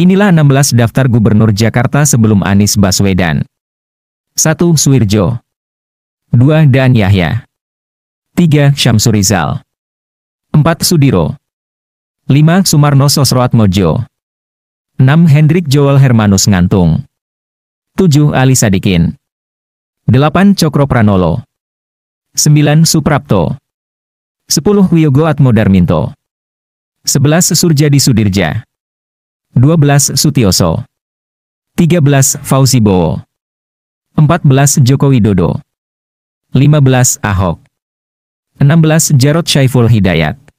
Inilah 16 daftar gubernur Jakarta sebelum Anies Baswedan. 1. Suwirjo 2. Dan Yahya 3. Syamsurizal 4. Sudiro 5. Sumarno Sosroatmojo 6. Hendrik Joel Hermanus Ngantung 7. Ali Sadikin 8. Cokro Pranolo 9. Suprapto 10. Wiyogo Atmodarminto 11. Surjadi Sudirja 12 Sutioso. 13 Fauzi Bowo. 14 Joko Widodo. 15 Ahok. 16 Jarod Syaiful Hidayat.